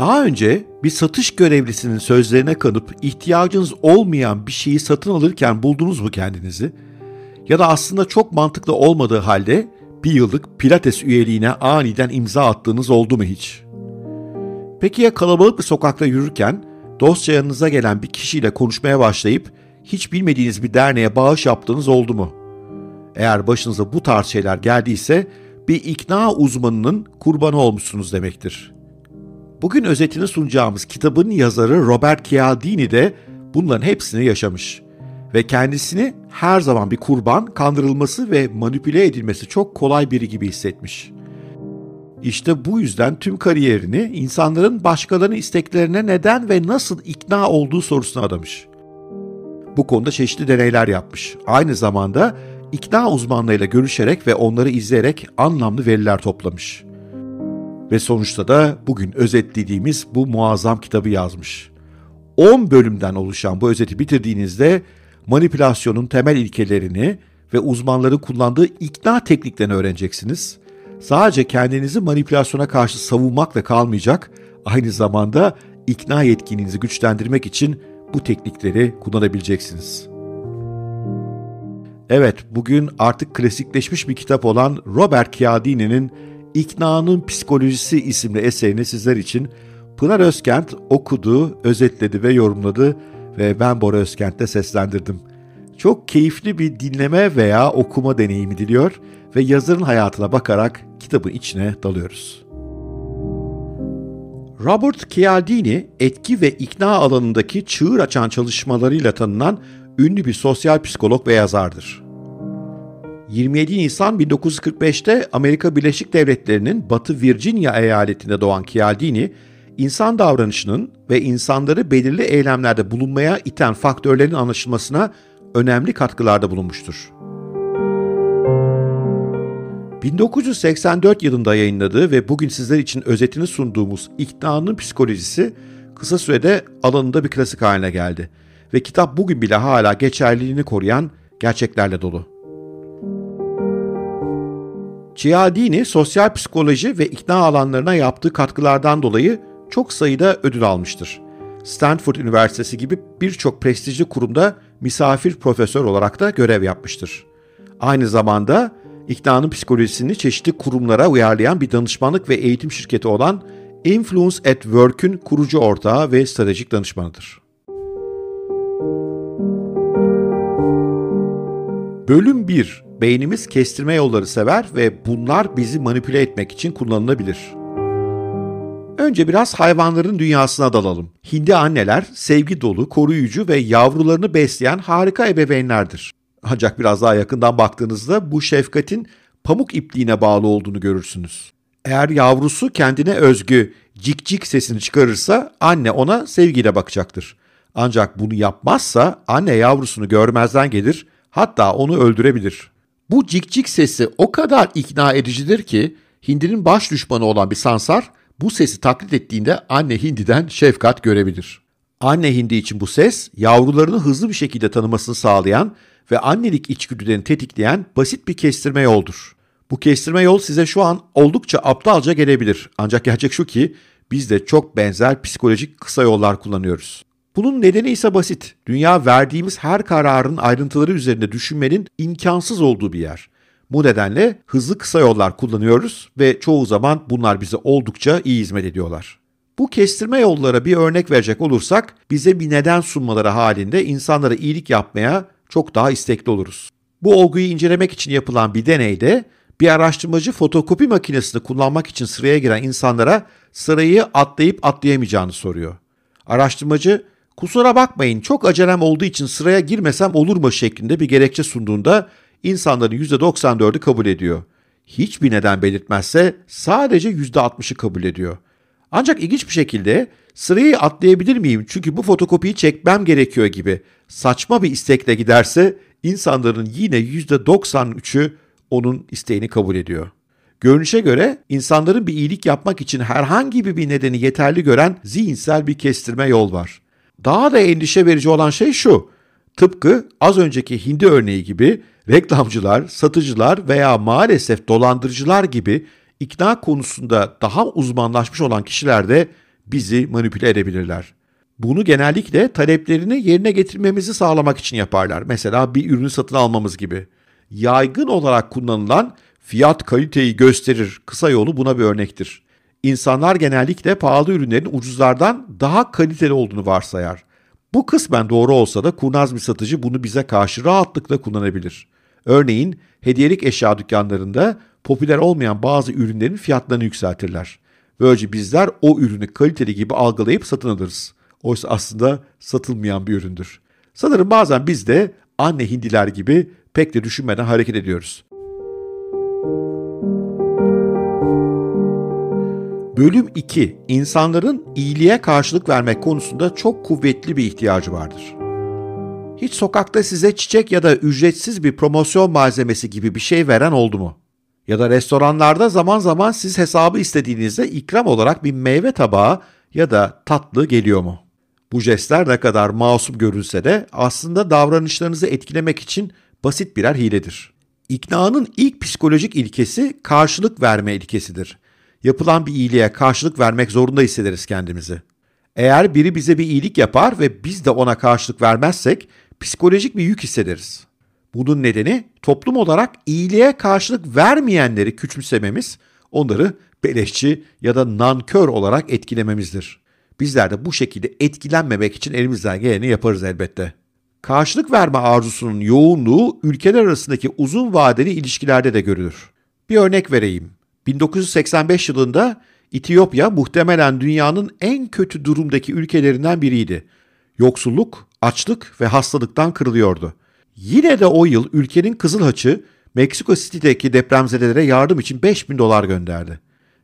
Daha önce bir satış görevlisinin sözlerine kanıp ihtiyacınız olmayan bir şeyi satın alırken buldunuz mu kendinizi? Ya da aslında çok mantıklı olmadığı halde bir yıllık Pilates üyeliğine aniden imza attığınız oldu mu hiç? Peki ya kalabalık bir sokakta yürürken dostça yanınıza gelen bir kişiyle konuşmaya başlayıp hiç bilmediğiniz bir derneğe bağış yaptığınız oldu mu? Eğer başınıza bu tarz şeyler geldiyse bir ikna uzmanının kurbanı olmuşsunuz demektir.'' Bugün özetini sunacağımız kitabın yazarı Robert Cialdini de bunların hepsini yaşamış ve kendisini her zaman bir kurban, kandırılması ve manipüle edilmesi çok kolay biri gibi hissetmiş. İşte bu yüzden tüm kariyerini insanların başkalarının isteklerine neden ve nasıl ikna olduğu sorusuna adamış. Bu konuda çeşitli deneyler yapmış. Aynı zamanda ikna uzmanlarıyla görüşerek ve onları izleyerek anlamlı veriler toplamış. Ve sonuçta da bugün özetlediğimiz bu muazzam kitabı yazmış. 10 bölümden oluşan bu özeti bitirdiğinizde manipülasyonun temel ilkelerini ve uzmanların kullandığı ikna tekniklerini öğreneceksiniz. Sadece kendinizi manipülasyona karşı savunmakla kalmayacak, aynı zamanda ikna yetkinliğinizi güçlendirmek için bu teknikleri kullanabileceksiniz. Evet, bugün artık klasikleşmiş bir kitap olan Robert Chiodini'nin İkna'nın Psikolojisi isimli eserini sizler için Pınar Özkent okudu, özetledi ve yorumladı ve ben Bora Özkent'te seslendirdim. Çok keyifli bir dinleme veya okuma deneyimi diliyor ve yazarın hayatına bakarak kitabın içine dalıyoruz. Robert Cialdini etki ve ikna alanındaki çığır açan çalışmalarıyla tanınan ünlü bir sosyal psikolog ve yazardır. 27 Nisan 1945'te Amerika Birleşik Devletleri'nin Batı Virginia eyaletinde doğan Cialdini, insan davranışının ve insanları belirli eylemlerde bulunmaya iten faktörlerin anlaşılmasına önemli katkılarda bulunmuştur. 1984 yılında yayınladığı ve bugün sizler için özetini sunduğumuz İkna'nın Psikolojisi kısa sürede alanında bir klasik haline geldi ve kitap bugün bile hala geçerliliğini koruyan gerçeklerle dolu. Cialdini sosyal psikoloji ve ikna alanlarına yaptığı katkılardan dolayı çok sayıda ödül almıştır. Stanford Üniversitesi gibi birçok prestijli kurumda misafir profesör olarak da görev yapmıştır. Aynı zamanda iknanın psikolojisini çeşitli kurumlara uyarlayan bir danışmanlık ve eğitim şirketi olan Influence at Work'ün kurucu ortağı ve stratejik danışmanıdır. Bölüm 1 beynimiz kestirme yolları sever ve bunlar bizi manipüle etmek için kullanılabilir. Önce biraz hayvanların dünyasına dalalım. Hindi anneler sevgi dolu, koruyucu ve yavrularını besleyen harika ebeveynlerdir. Ancak biraz daha yakından baktığınızda bu şefkatin pamuk ipliğine bağlı olduğunu görürsünüz. Eğer yavrusu kendine özgü cik cik sesini çıkarırsa anne ona sevgiyle bakacaktır. Ancak bunu yapmazsa anne yavrusunu görmezden gelir hatta onu öldürebilir. Bu cikcik sesi o kadar ikna edicidir ki Hindi'nin baş düşmanı olan bir sansar bu sesi taklit ettiğinde anne Hindi'den şefkat görebilir. Anne Hindi için bu ses yavrularını hızlı bir şekilde tanımasını sağlayan ve annelik içgüdülerini tetikleyen basit bir kestirme yoldur. Bu kestirme yol size şu an oldukça aptalca gelebilir ancak gerçek şu ki biz de çok benzer psikolojik kısa yollar kullanıyoruz. Bunun nedeni ise basit. Dünya verdiğimiz her kararın ayrıntıları üzerinde düşünmenin imkansız olduğu bir yer. Bu nedenle hızlı kısa yollar kullanıyoruz ve çoğu zaman bunlar bize oldukça iyi hizmet ediyorlar. Bu kestirme yollara bir örnek verecek olursak bize bir neden sunmaları halinde insanlara iyilik yapmaya çok daha istekli oluruz. Bu olguyu incelemek için yapılan bir deneyde bir araştırmacı fotokopi makinesini kullanmak için sıraya giren insanlara sırayı atlayıp atlayamayacağını soruyor. Araştırmacı kusura bakmayın çok acelem olduğu için sıraya girmesem olur mu şeklinde bir gerekçe sunduğunda insanların %94'ü kabul ediyor. Hiçbir neden belirtmezse sadece %60'ı kabul ediyor. Ancak ilginç bir şekilde sırayı atlayabilir miyim çünkü bu fotokopiyi çekmem gerekiyor gibi saçma bir istekle giderse insanların yine %93'ü onun isteğini kabul ediyor. Görünüşe göre insanların bir iyilik yapmak için herhangi bir nedeni yeterli gören zihinsel bir kestirme yol var. Daha da endişe verici olan şey şu. Tıpkı az önceki hindi örneği gibi reklamcılar, satıcılar veya maalesef dolandırıcılar gibi ikna konusunda daha uzmanlaşmış olan kişiler de bizi manipüle edebilirler. Bunu genellikle taleplerini yerine getirmemizi sağlamak için yaparlar. Mesela bir ürünü satın almamız gibi. Yaygın olarak kullanılan fiyat kaliteyi gösterir kısa yolu buna bir örnektir. İnsanlar genellikle pahalı ürünlerin ucuzlardan daha kaliteli olduğunu varsayar. Bu kısmen doğru olsa da kurnaz bir satıcı bunu bize karşı rahatlıkla kullanabilir. Örneğin hediyelik eşya dükkanlarında popüler olmayan bazı ürünlerin fiyatlarını yükseltirler. Böylece bizler o ürünü kaliteli gibi algılayıp satın alırız. Oysa aslında satılmayan bir üründür. Sanırım bazen biz de anne hindiler gibi pek de düşünmeden hareket ediyoruz. Bölüm 2 İnsanların iyiliğe karşılık vermek konusunda çok kuvvetli bir ihtiyacı vardır. Hiç sokakta size çiçek ya da ücretsiz bir promosyon malzemesi gibi bir şey veren oldu mu? Ya da restoranlarda zaman zaman siz hesabı istediğinizde ikram olarak bir meyve tabağı ya da tatlı geliyor mu? Bu jestler ne kadar masum görünse de aslında davranışlarınızı etkilemek için basit birer hiledir. İkna'nın ilk psikolojik ilkesi karşılık verme ilkesidir yapılan bir iyiliğe karşılık vermek zorunda hissederiz kendimizi. Eğer biri bize bir iyilik yapar ve biz de ona karşılık vermezsek psikolojik bir yük hissederiz. Bunun nedeni toplum olarak iyiliğe karşılık vermeyenleri küçümsememiz, onları beleşçi ya da nankör olarak etkilememizdir. Bizler de bu şekilde etkilenmemek için elimizden geleni yaparız elbette. Karşılık verme arzusunun yoğunluğu ülkeler arasındaki uzun vadeli ilişkilerde de görülür. Bir örnek vereyim. 1985 yılında İtiyopya muhtemelen dünyanın en kötü durumdaki ülkelerinden biriydi. Yoksulluk, açlık ve hastalıktan kırılıyordu. Yine de o yıl ülkenin Kızıl Haçı Meksiko City'deki depremzedelere yardım için 5000 dolar gönderdi.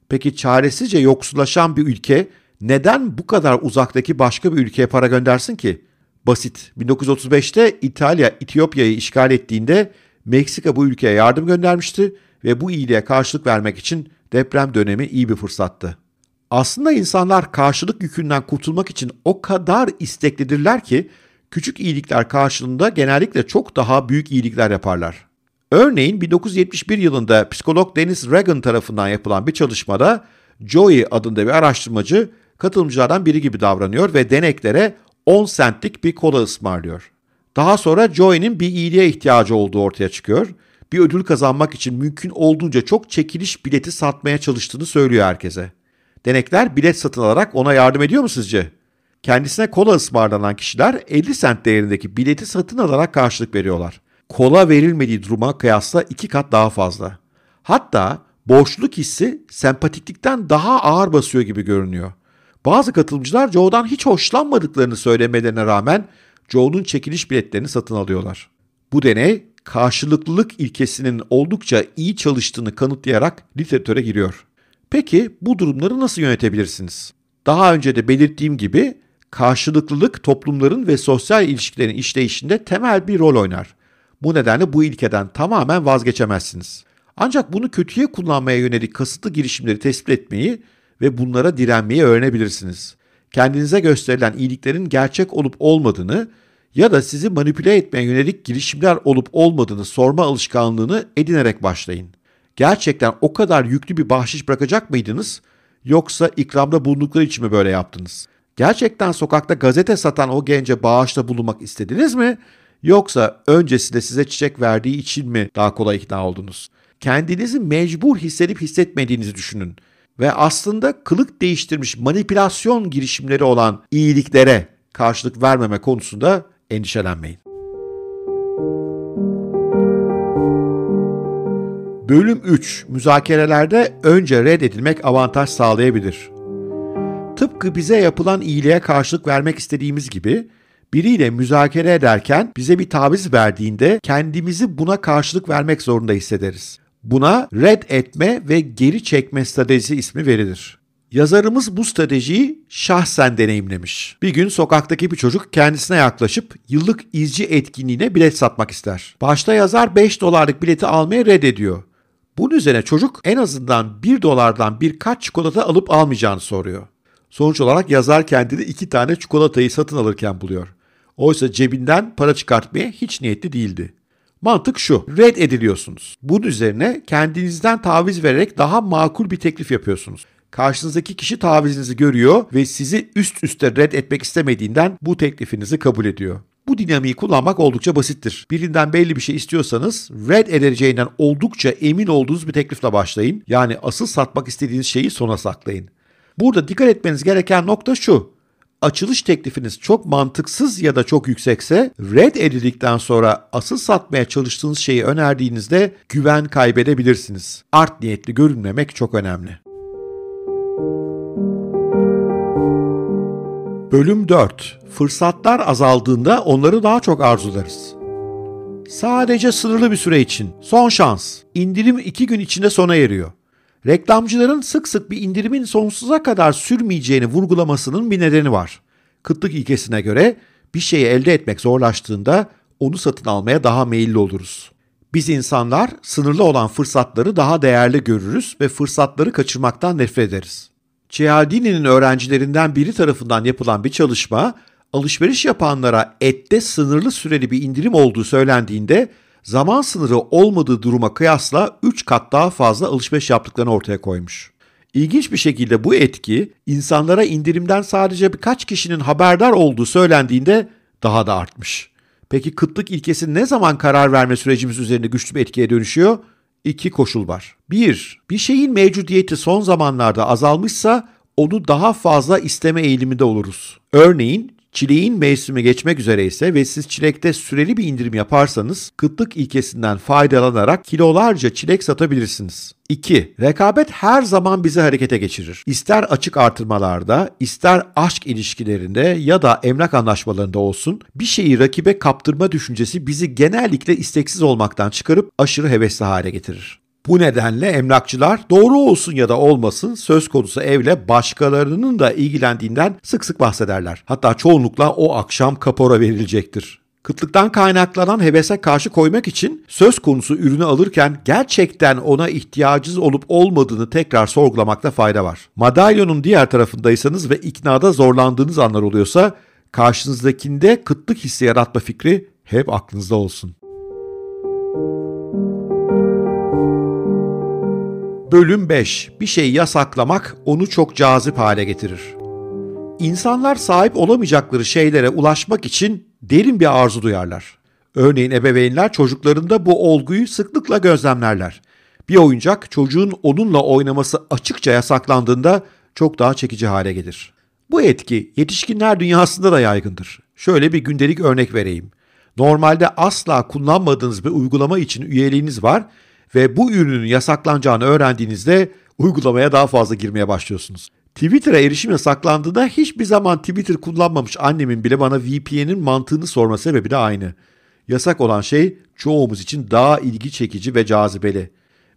Peki çaresizce yoksullaşan bir ülke neden bu kadar uzaktaki başka bir ülkeye para göndersin ki? Basit. 1935'te İtalya İtiyopya'yı işgal ettiğinde Meksika bu ülkeye yardım göndermişti ve bu iyiliğe karşılık vermek için deprem dönemi iyi bir fırsattı. Aslında insanlar karşılık yükünden kurtulmak için o kadar isteklidirler ki küçük iyilikler karşılığında genellikle çok daha büyük iyilikler yaparlar. Örneğin 1971 yılında psikolog Dennis Reagan tarafından yapılan bir çalışmada Joey adında bir araştırmacı katılımcılardan biri gibi davranıyor ve deneklere 10 sentlik bir kola ısmarlıyor. Daha sonra Joey'nin bir iyiliğe ihtiyacı olduğu ortaya çıkıyor bir ödül kazanmak için mümkün olduğunca çok çekiliş bileti satmaya çalıştığını söylüyor herkese. Denekler bilet satın alarak ona yardım ediyor mu sizce? Kendisine kola ısmarlanan kişiler 50 sent değerindeki bileti satın alarak karşılık veriyorlar. Kola verilmediği duruma kıyasla iki kat daha fazla. Hatta boşluk hissi sempatiklikten daha ağır basıyor gibi görünüyor. Bazı katılımcılar Joe'dan hiç hoşlanmadıklarını söylemelerine rağmen Joe'nun çekiliş biletlerini satın alıyorlar. Bu deney karşılıklılık ilkesinin oldukça iyi çalıştığını kanıtlayarak literatüre giriyor. Peki bu durumları nasıl yönetebilirsiniz? Daha önce de belirttiğim gibi karşılıklılık toplumların ve sosyal ilişkilerin işleyişinde temel bir rol oynar. Bu nedenle bu ilkeden tamamen vazgeçemezsiniz. Ancak bunu kötüye kullanmaya yönelik kasıtlı girişimleri tespit etmeyi ve bunlara direnmeyi öğrenebilirsiniz. Kendinize gösterilen iyiliklerin gerçek olup olmadığını ya da sizi manipüle etmeye yönelik girişimler olup olmadığını sorma alışkanlığını edinerek başlayın. Gerçekten o kadar yüklü bir bahşiş bırakacak mıydınız? Yoksa ikramda bulundukları için mi böyle yaptınız? Gerçekten sokakta gazete satan o gence bağışta bulunmak istediniz mi? Yoksa öncesinde size çiçek verdiği için mi daha kolay ikna oldunuz? Kendinizi mecbur hissedip hissetmediğinizi düşünün ve aslında kılık değiştirmiş manipülasyon girişimleri olan iyiliklere karşılık vermeme konusunda endişelenmeyin. Bölüm 3 müzakerelerde önce reddedilmek avantaj sağlayabilir. Tıpkı bize yapılan iyiliğe karşılık vermek istediğimiz gibi biriyle müzakere ederken bize bir taviz verdiğinde kendimizi buna karşılık vermek zorunda hissederiz. Buna red etme ve geri çekme stratejisi ismi verilir. Yazarımız bu stratejiyi şahsen deneyimlemiş. Bir gün sokaktaki bir çocuk kendisine yaklaşıp yıllık izci etkinliğine bilet satmak ister. Başta yazar 5 dolarlık bileti almaya reddediyor. Bunun üzerine çocuk en azından 1 dolardan birkaç çikolata alıp almayacağını soruyor. Sonuç olarak yazar kendini 2 tane çikolatayı satın alırken buluyor. Oysa cebinden para çıkartmaya hiç niyetli değildi. Mantık şu, red ediliyorsunuz. Bunun üzerine kendinizden taviz vererek daha makul bir teklif yapıyorsunuz. Karşınızdaki kişi tavizinizi görüyor ve sizi üst üste red etmek istemediğinden bu teklifinizi kabul ediyor. Bu dinamiği kullanmak oldukça basittir. Birinden belli bir şey istiyorsanız red edeceğinden oldukça emin olduğunuz bir teklifle başlayın. Yani asıl satmak istediğiniz şeyi sona saklayın. Burada dikkat etmeniz gereken nokta şu açılış teklifiniz çok mantıksız ya da çok yüksekse red edildikten sonra asıl satmaya çalıştığınız şeyi önerdiğinizde güven kaybedebilirsiniz. Art niyetli görünmemek çok önemli. Bölüm 4 Fırsatlar azaldığında onları daha çok arzularız. Sadece sınırlı bir süre için. Son şans. İndirim iki gün içinde sona eriyor. Reklamcıların sık sık bir indirimin sonsuza kadar sürmeyeceğini vurgulamasının bir nedeni var. Kıtlık ilkesine göre bir şeyi elde etmek zorlaştığında onu satın almaya daha meyilli oluruz. Biz insanlar sınırlı olan fırsatları daha değerli görürüz ve fırsatları kaçırmaktan nefret ederiz. Cialdini'nin öğrencilerinden biri tarafından yapılan bir çalışma, alışveriş yapanlara ette sınırlı süreli bir indirim olduğu söylendiğinde zaman sınırı olmadığı duruma kıyasla 3 kat daha fazla alışveriş yaptıklarını ortaya koymuş. İlginç bir şekilde bu etki insanlara indirimden sadece birkaç kişinin haberdar olduğu söylendiğinde daha da artmış. Peki kıtlık ilkesi ne zaman karar verme sürecimiz üzerinde güçlü bir etkiye dönüşüyor? İki koşul var. Bir, bir şeyin mevcudiyeti son zamanlarda azalmışsa onu daha fazla isteme eğiliminde oluruz. Örneğin Çileğin mevsimi geçmek üzere ise ve siz çilekte süreli bir indirim yaparsanız kıtlık ilkesinden faydalanarak kilolarca çilek satabilirsiniz. 2. Rekabet her zaman bizi harekete geçirir. İster açık artırmalarda, ister aşk ilişkilerinde ya da emlak anlaşmalarında olsun bir şeyi rakibe kaptırma düşüncesi bizi genellikle isteksiz olmaktan çıkarıp aşırı hevesli hale getirir. Bu nedenle emlakçılar doğru olsun ya da olmasın söz konusu evle başkalarının da ilgilendiğinden sık sık bahsederler. Hatta çoğunlukla o akşam kapora verilecektir. Kıtlıktan kaynaklanan hevese karşı koymak için söz konusu ürünü alırken gerçekten ona ihtiyacınız olup olmadığını tekrar sorgulamakta fayda var. Madalyonun diğer tarafındaysanız ve iknada zorlandığınız anlar oluyorsa karşınızdakinde kıtlık hissi yaratma fikri hep aklınızda olsun. Bölüm 5. Bir şeyi yasaklamak onu çok cazip hale getirir. İnsanlar sahip olamayacakları şeylere ulaşmak için derin bir arzu duyarlar. Örneğin ebeveynler çocuklarında bu olguyu sıklıkla gözlemlerler. Bir oyuncak çocuğun onunla oynaması açıkça yasaklandığında çok daha çekici hale gelir. Bu etki yetişkinler dünyasında da yaygındır. Şöyle bir gündelik örnek vereyim. Normalde asla kullanmadığınız bir uygulama için üyeliğiniz var ve bu ürünün yasaklanacağını öğrendiğinizde uygulamaya daha fazla girmeye başlıyorsunuz. Twitter'a erişim yasaklandığında hiçbir zaman Twitter kullanmamış annemin bile bana VPN'in mantığını sorma sebebi de aynı. Yasak olan şey çoğumuz için daha ilgi çekici ve cazibeli.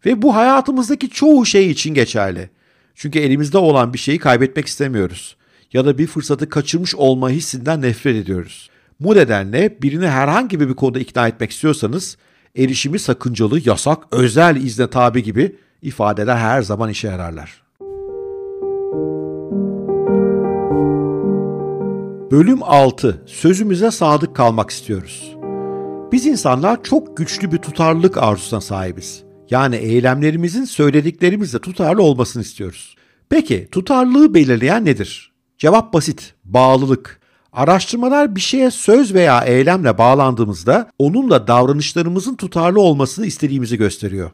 Ve bu hayatımızdaki çoğu şey için geçerli. Çünkü elimizde olan bir şeyi kaybetmek istemiyoruz. Ya da bir fırsatı kaçırmış olma hissinden nefret ediyoruz. Bu nedenle birini herhangi bir konuda ikna etmek istiyorsanız erişimi sakıncalı, yasak, özel izne tabi gibi ifadeler her zaman işe yararlar. Bölüm 6. Sözümüze sadık kalmak istiyoruz. Biz insanlar çok güçlü bir tutarlılık arzusuna sahibiz. Yani eylemlerimizin söylediklerimizle tutarlı olmasını istiyoruz. Peki tutarlılığı belirleyen nedir? Cevap basit. Bağlılık. Araştırmalar bir şeye söz veya eylemle bağlandığımızda onunla davranışlarımızın tutarlı olmasını istediğimizi gösteriyor.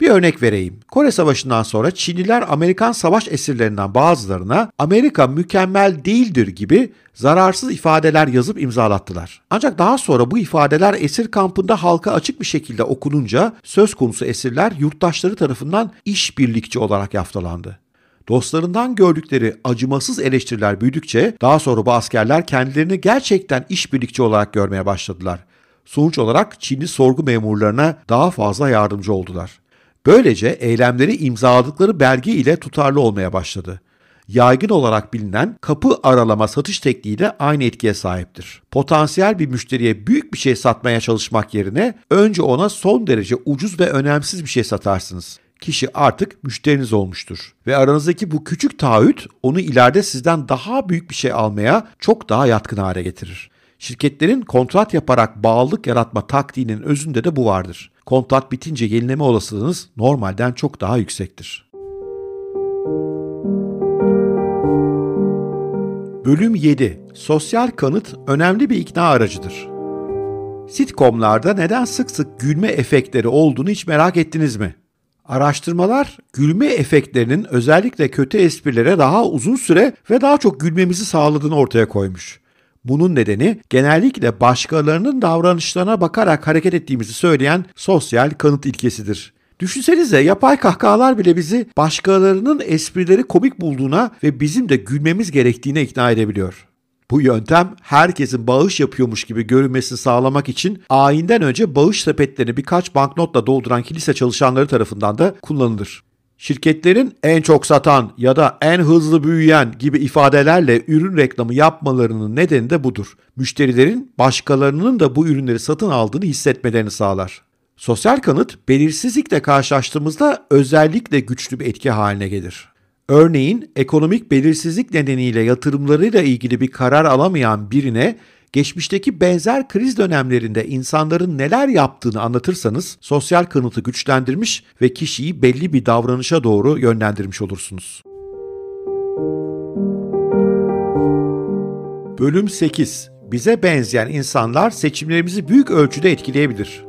Bir örnek vereyim. Kore Savaşı'ndan sonra Çinliler Amerikan savaş esirlerinden bazılarına Amerika mükemmel değildir gibi zararsız ifadeler yazıp imzalattılar. Ancak daha sonra bu ifadeler esir kampında halka açık bir şekilde okununca söz konusu esirler yurttaşları tarafından işbirlikçi olarak yaftalandı. Dostlarından gördükleri acımasız eleştiriler büyüdükçe daha sonra bu askerler kendilerini gerçekten işbirlikçi olarak görmeye başladılar. Sonuç olarak Çinli sorgu memurlarına daha fazla yardımcı oldular. Böylece eylemleri imzaladıkları belge ile tutarlı olmaya başladı. Yaygın olarak bilinen kapı aralama satış tekniği de aynı etkiye sahiptir. Potansiyel bir müşteriye büyük bir şey satmaya çalışmak yerine önce ona son derece ucuz ve önemsiz bir şey satarsınız kişi artık müşteriniz olmuştur. Ve aranızdaki bu küçük taahhüt onu ileride sizden daha büyük bir şey almaya çok daha yatkın hale getirir. Şirketlerin kontrat yaparak bağlılık yaratma taktiğinin özünde de bu vardır. Kontrat bitince yenileme olasılığınız normalden çok daha yüksektir. Bölüm 7. Sosyal kanıt önemli bir ikna aracıdır. Sitcomlarda neden sık sık gülme efektleri olduğunu hiç merak ettiniz mi? Araştırmalar gülme efektlerinin özellikle kötü esprilere daha uzun süre ve daha çok gülmemizi sağladığını ortaya koymuş. Bunun nedeni genellikle başkalarının davranışlarına bakarak hareket ettiğimizi söyleyen sosyal kanıt ilkesidir. Düşünsenize yapay kahkahalar bile bizi başkalarının esprileri komik bulduğuna ve bizim de gülmemiz gerektiğine ikna edebiliyor. Bu yöntem herkesin bağış yapıyormuş gibi görünmesini sağlamak için ayinden önce bağış sepetlerini birkaç banknotla dolduran kilise çalışanları tarafından da kullanılır. Şirketlerin en çok satan ya da en hızlı büyüyen gibi ifadelerle ürün reklamı yapmalarının nedeni de budur. Müşterilerin başkalarının da bu ürünleri satın aldığını hissetmelerini sağlar. Sosyal kanıt belirsizlikle karşılaştığımızda özellikle güçlü bir etki haline gelir. Örneğin ekonomik belirsizlik nedeniyle yatırımlarıyla ilgili bir karar alamayan birine geçmişteki benzer kriz dönemlerinde insanların neler yaptığını anlatırsanız sosyal kanıtı güçlendirmiş ve kişiyi belli bir davranışa doğru yönlendirmiş olursunuz. Bölüm 8 Bize benzeyen insanlar seçimlerimizi büyük ölçüde etkileyebilir.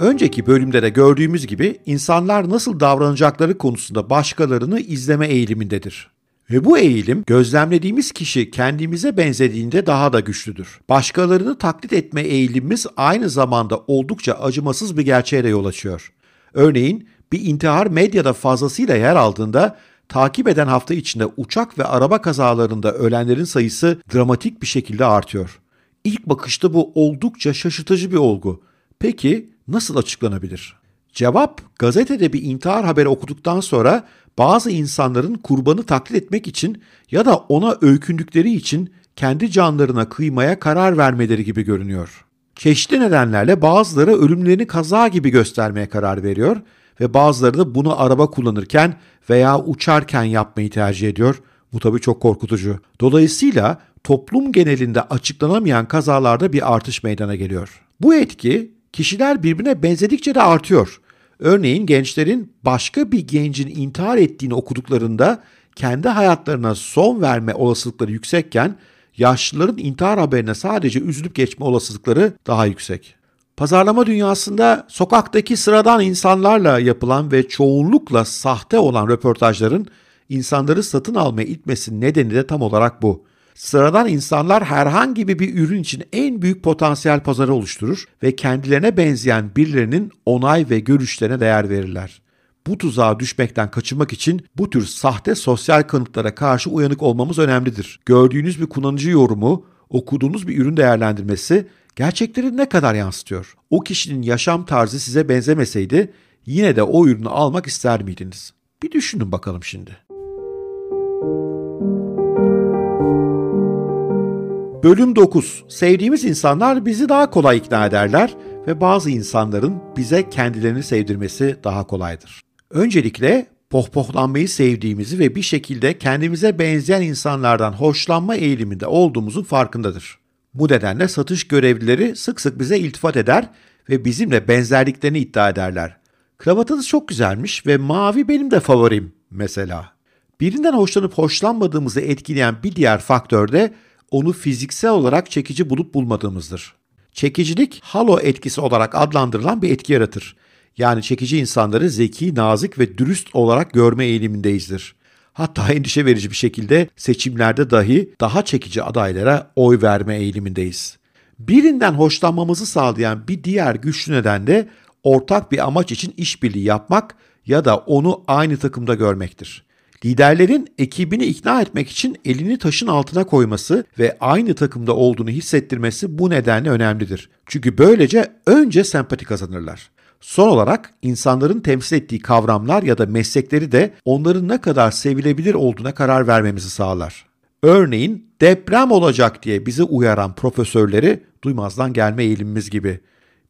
Önceki bölümde de gördüğümüz gibi insanlar nasıl davranacakları konusunda başkalarını izleme eğilimindedir. Ve bu eğilim gözlemlediğimiz kişi kendimize benzediğinde daha da güçlüdür. Başkalarını taklit etme eğilimimiz aynı zamanda oldukça acımasız bir gerçeğe de yol açıyor. Örneğin bir intihar medyada fazlasıyla yer aldığında takip eden hafta içinde uçak ve araba kazalarında ölenlerin sayısı dramatik bir şekilde artıyor. İlk bakışta bu oldukça şaşırtıcı bir olgu. Peki nasıl açıklanabilir? Cevap gazetede bir intihar haberi okuduktan sonra bazı insanların kurbanı taklit etmek için ya da ona öykündükleri için kendi canlarına kıymaya karar vermeleri gibi görünüyor. Çeşitli nedenlerle bazıları ölümlerini kaza gibi göstermeye karar veriyor ve bazıları da bunu araba kullanırken veya uçarken yapmayı tercih ediyor. Bu tabi çok korkutucu. Dolayısıyla toplum genelinde açıklanamayan kazalarda bir artış meydana geliyor. Bu etki kişiler birbirine benzedikçe de artıyor. Örneğin gençlerin başka bir gencin intihar ettiğini okuduklarında kendi hayatlarına son verme olasılıkları yüksekken yaşlıların intihar haberine sadece üzülüp geçme olasılıkları daha yüksek. Pazarlama dünyasında sokaktaki sıradan insanlarla yapılan ve çoğunlukla sahte olan röportajların insanları satın almaya itmesinin nedeni de tam olarak bu. Sıradan insanlar herhangi bir ürün için en büyük potansiyel pazarı oluşturur ve kendilerine benzeyen birilerinin onay ve görüşlerine değer verirler. Bu tuzağa düşmekten kaçınmak için bu tür sahte sosyal kanıtlara karşı uyanık olmamız önemlidir. Gördüğünüz bir kullanıcı yorumu, okuduğunuz bir ürün değerlendirmesi gerçekleri ne kadar yansıtıyor? O kişinin yaşam tarzı size benzemeseydi yine de o ürünü almak ister miydiniz? Bir düşünün bakalım şimdi. Müzik Bölüm 9. Sevdiğimiz insanlar bizi daha kolay ikna ederler ve bazı insanların bize kendilerini sevdirmesi daha kolaydır. Öncelikle pohpohlanmayı sevdiğimizi ve bir şekilde kendimize benzeyen insanlardan hoşlanma eğiliminde olduğumuzun farkındadır. Bu nedenle satış görevlileri sık sık bize iltifat eder ve bizimle benzerliklerini iddia ederler. Kravatınız çok güzelmiş ve mavi benim de favorim mesela. Birinden hoşlanıp hoşlanmadığımızı etkileyen bir diğer faktör de onu fiziksel olarak çekici bulup bulmadığımızdır. Çekicilik halo etkisi olarak adlandırılan bir etki yaratır. Yani çekici insanları zeki, nazik ve dürüst olarak görme eğilimindeyizdir. Hatta endişe verici bir şekilde seçimlerde dahi daha çekici adaylara oy verme eğilimindeyiz. Birinden hoşlanmamızı sağlayan bir diğer güçlü neden de ortak bir amaç için işbirliği yapmak ya da onu aynı takımda görmektir. Liderlerin ekibini ikna etmek için elini taşın altına koyması ve aynı takımda olduğunu hissettirmesi bu nedenle önemlidir. Çünkü böylece önce sempati kazanırlar. Son olarak insanların temsil ettiği kavramlar ya da meslekleri de onların ne kadar sevilebilir olduğuna karar vermemizi sağlar. Örneğin deprem olacak diye bizi uyaran profesörleri duymazdan gelme eğilimimiz gibi.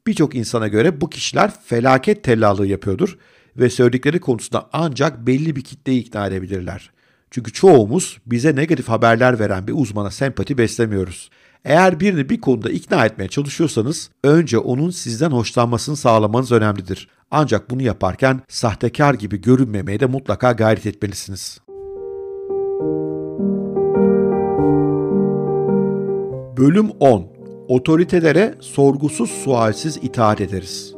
Birçok insana göre bu kişiler felaket tellalığı yapıyordur ve söyledikleri konusunda ancak belli bir kitleyi ikna edebilirler. Çünkü çoğumuz bize negatif haberler veren bir uzmana sempati beslemiyoruz. Eğer birini bir konuda ikna etmeye çalışıyorsanız önce onun sizden hoşlanmasını sağlamanız önemlidir. Ancak bunu yaparken sahtekar gibi görünmemeye de mutlaka gayret etmelisiniz. Bölüm 10 Otoritelere sorgusuz sualsiz itaat ederiz.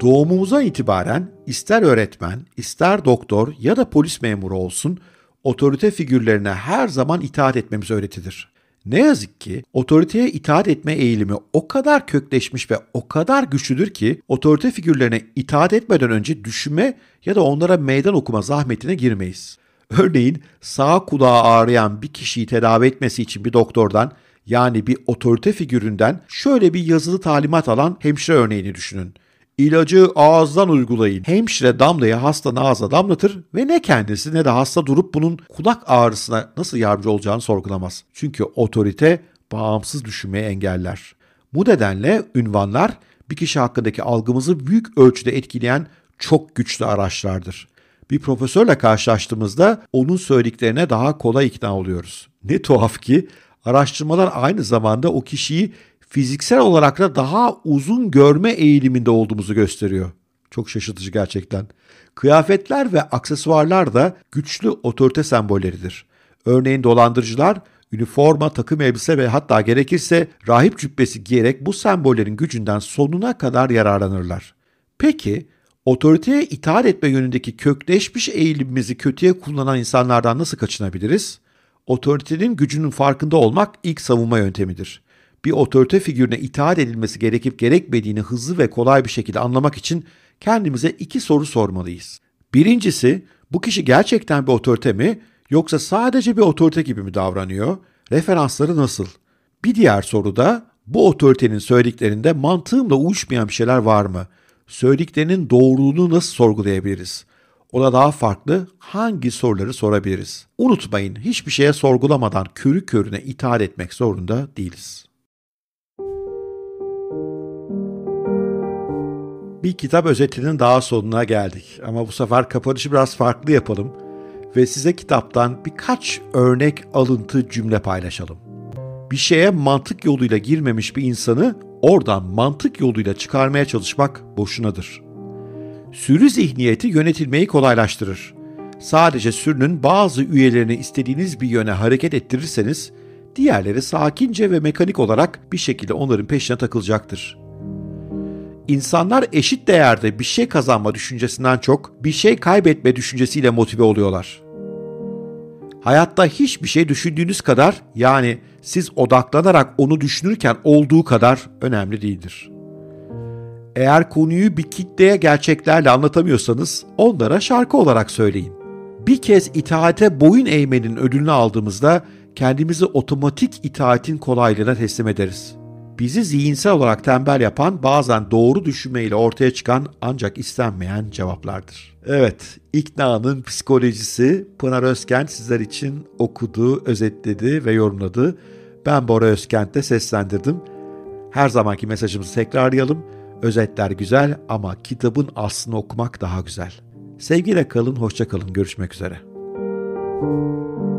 Doğumumuza itibaren ister öğretmen, ister doktor ya da polis memuru olsun otorite figürlerine her zaman itaat etmemiz öğretilir. Ne yazık ki otoriteye itaat etme eğilimi o kadar kökleşmiş ve o kadar güçlüdür ki otorite figürlerine itaat etmeden önce düşünme ya da onlara meydan okuma zahmetine girmeyiz. Örneğin sağ kulağı ağrıyan bir kişiyi tedavi etmesi için bir doktordan yani bir otorite figüründen şöyle bir yazılı talimat alan hemşire örneğini düşünün. İlacı ağızdan uygulayın. Hemşire damlaya hasta ağzına damlatır ve ne kendisi ne de hasta durup bunun kulak ağrısına nasıl yardımcı olacağını sorgulamaz. Çünkü otorite bağımsız düşünmeyi engeller. Bu nedenle ünvanlar bir kişi hakkındaki algımızı büyük ölçüde etkileyen çok güçlü araçlardır. Bir profesörle karşılaştığımızda onun söylediklerine daha kolay ikna oluyoruz. Ne tuhaf ki araştırmalar aynı zamanda o kişiyi fiziksel olarak da daha uzun görme eğiliminde olduğumuzu gösteriyor. Çok şaşırtıcı gerçekten. Kıyafetler ve aksesuarlar da güçlü otorite sembolleridir. Örneğin dolandırıcılar üniforma, takım elbise ve hatta gerekirse rahip cübbesi giyerek bu sembollerin gücünden sonuna kadar yararlanırlar. Peki otoriteye itaat etme yönündeki kökleşmiş eğilimimizi kötüye kullanan insanlardan nasıl kaçınabiliriz? Otoritenin gücünün farkında olmak ilk savunma yöntemidir bir otorite figürüne itaat edilmesi gerekip gerekmediğini hızlı ve kolay bir şekilde anlamak için kendimize iki soru sormalıyız. Birincisi, bu kişi gerçekten bir otorite mi yoksa sadece bir otorite gibi mi davranıyor? Referansları nasıl? Bir diğer soru da bu otoritenin söylediklerinde mantığımla uyuşmayan bir şeyler var mı? Söylediklerinin doğruluğunu nasıl sorgulayabiliriz? Ona daha farklı hangi soruları sorabiliriz? Unutmayın hiçbir şeye sorgulamadan körü körüne itaat etmek zorunda değiliz. Bir kitap özetinin daha sonuna geldik ama bu sefer kapanışı biraz farklı yapalım ve size kitaptan birkaç örnek alıntı cümle paylaşalım. Bir şeye mantık yoluyla girmemiş bir insanı oradan mantık yoluyla çıkarmaya çalışmak boşunadır. Sürü zihniyeti yönetilmeyi kolaylaştırır. Sadece sürünün bazı üyelerini istediğiniz bir yöne hareket ettirirseniz diğerleri sakince ve mekanik olarak bir şekilde onların peşine takılacaktır. İnsanlar eşit değerde bir şey kazanma düşüncesinden çok bir şey kaybetme düşüncesiyle motive oluyorlar. Hayatta hiçbir şey düşündüğünüz kadar yani siz odaklanarak onu düşünürken olduğu kadar önemli değildir. Eğer konuyu bir kitleye gerçeklerle anlatamıyorsanız onlara şarkı olarak söyleyin. Bir kez itaate boyun eğmenin ödülünü aldığımızda kendimizi otomatik itaatin kolaylığına teslim ederiz.'' bizi zihinsel olarak tembel yapan, bazen doğru düşünmeyle ortaya çıkan ancak istenmeyen cevaplardır. Evet, iknanın psikolojisi Pınar Özkent sizler için okudu, özetledi ve yorumladı. Ben Bora Özkent'te seslendirdim. Her zamanki mesajımızı tekrarlayalım. Özetler güzel ama kitabın aslını okumak daha güzel. Sevgiyle kalın, hoşça kalın. Görüşmek üzere. Müzik